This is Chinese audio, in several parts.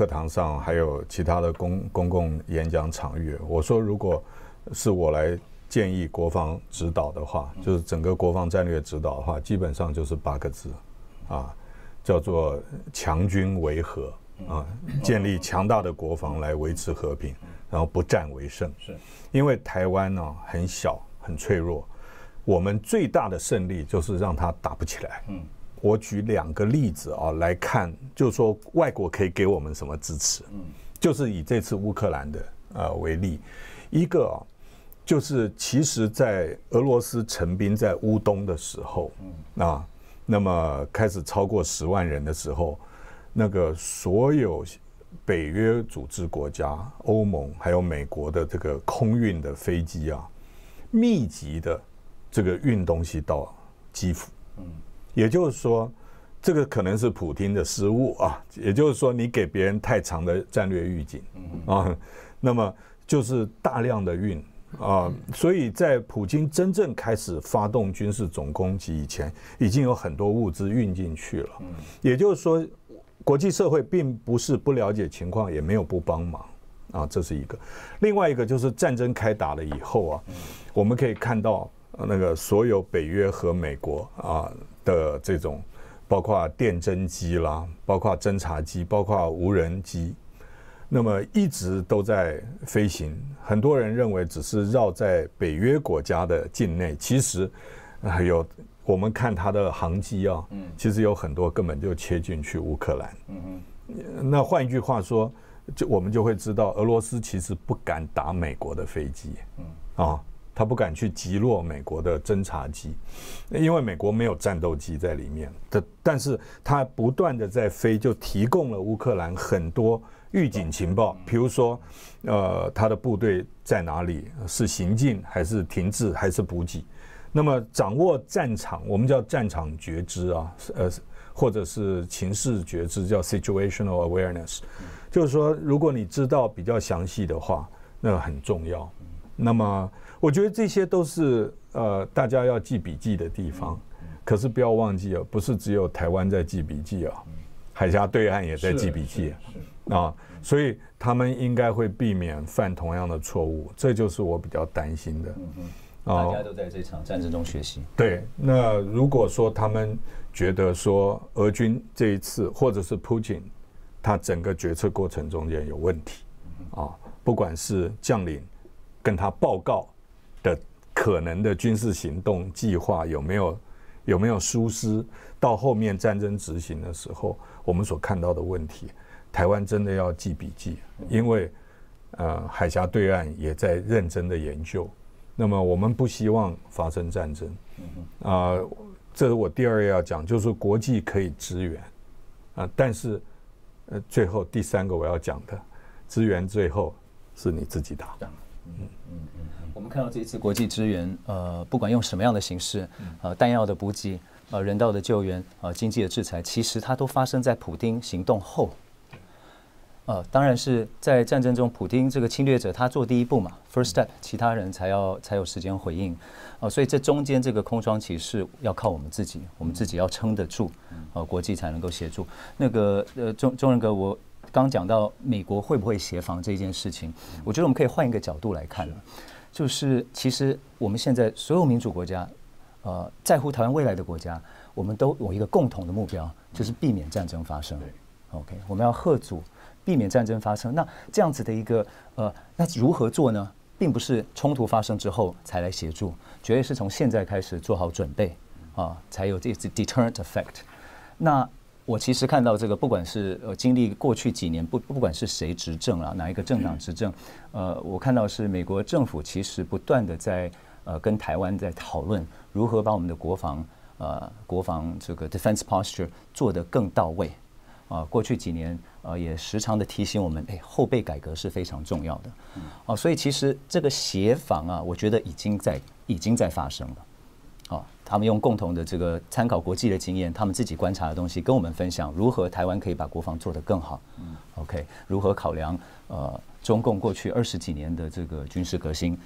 课堂上还有其他的公公共演讲场域。我说，如果是我来建议国防指导的话，就是整个国防战略指导的话，基本上就是八个字，啊，叫做强军维和啊，建立强大的国防来维持和平，然后不战为胜。是，因为台湾呢很小很脆弱，我们最大的胜利就是让他打不起来。嗯。我举两个例子啊，来看，就是说外国可以给我们什么支持？嗯，就是以这次乌克兰的呃为例，一个就是其实，在俄罗斯成兵在乌东的时候，嗯，啊，那么开始超过十万人的时候，那个所有北约组织国家、欧盟还有美国的这个空运的飞机啊，密集的这个运东西到基辅，嗯。也就是说，这个可能是普京的失误啊。也就是说，你给别人太长的战略预警啊，那么就是大量的运啊，所以在普京真正开始发动军事总攻击以前，已经有很多物资运进去了。也就是说，国际社会并不是不了解情况，也没有不帮忙啊，这是一个。另外一个就是战争开打了以后啊，我们可以看到那个所有北约和美国啊。的这种，包括电侦机啦，包括侦察机，包括无人机，那么一直都在飞行。很多人认为只是绕在北约国家的境内，其实还有我们看它的航迹啊，其实有很多根本就切进去乌克兰。那换一句话说，就我们就会知道，俄罗斯其实不敢打美国的飞机。啊。他不敢去击落美国的侦察机，因为美国没有战斗机在里面的。但是他不断的在飞，就提供了乌克兰很多预警情报，比如说，呃，他的部队在哪里，是行进还是停滞还是补给。那么掌握战场，我们叫战场觉知啊，呃，或者是情势觉知，叫 situational awareness，就是说，如果你知道比较详细的话，那很重要。那么我觉得这些都是呃大家要记笔记的地方，可是不要忘记啊，不是只有台湾在记笔记啊，海峡对岸也在记笔记啊，啊，所以他们应该会避免犯同样的错误，这就是我比较担心的。大家都在这场战争中学习。对，那如果说他们觉得说俄军这一次或者是普京，他整个决策过程中间有问题，啊，不管是将领跟他报告。的可能的军事行动计划有没有有没有疏失？到后面战争执行的时候，我们所看到的问题，台湾真的要记笔记，因为呃海峡对岸也在认真的研究。那么我们不希望发生战争，啊，这是我第二要讲，就是国际可以支援啊，但是呃最后第三个我要讲的，支援最后是你自己打。嗯嗯我们看到这一次国际支援，呃，不管用什么样的形式，呃，弹药的补给，呃，人道的救援，呃，经济的制裁，其实它都发生在普丁行动后。呃，当然是在战争中，普丁这个侵略者他做第一步嘛，first step，其他人才要才有时间回应。哦，所以这中间这个空窗期是要靠我们自己，我们自己要撑得住，呃，国际才能够协助。那个呃，中中仁哥，我。刚讲到美国会不会协防这件事情，我觉得我们可以换一个角度来看，就是其实我们现在所有民主国家，呃，在乎台湾未来的国家，我们都有一个共同的目标，就是避免战争发生。OK，我们要遏阻避免战争发生。那这样子的一个呃，那如何做呢？并不是冲突发生之后才来协助，绝对是从现在开始做好准备啊，才有这 deterrent effect。那我其实看到这个，不管是呃经历过去几年不不管是谁执政啊，哪一个政党执政，呃，我看到是美国政府其实不断的在呃跟台湾在讨论如何把我们的国防呃国防这个 defense posture 做得更到位啊。过去几年呃也时常的提醒我们，哎，后备改革是非常重要的哦。所以其实这个协防啊，我觉得已经在已经在发生了。哦，他们用共同的这个参考国际的经验，他们自己观察的东西，跟我们分享如何台湾可以把国防做得更好。嗯，OK，如何考量呃中共过去二十几年的这个军事革新？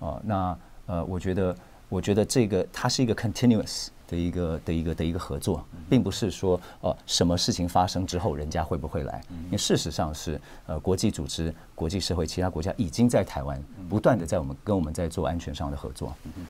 啊，那呃，我觉得，我觉得这个它是一个 continuous 的一个的一个的一个合作，并不是说呃什么事情发生之后人家会不会来？因为事实上是呃国际组织、国际社会其他国家已经在台湾不断的在我们跟我们在做安全上的合作。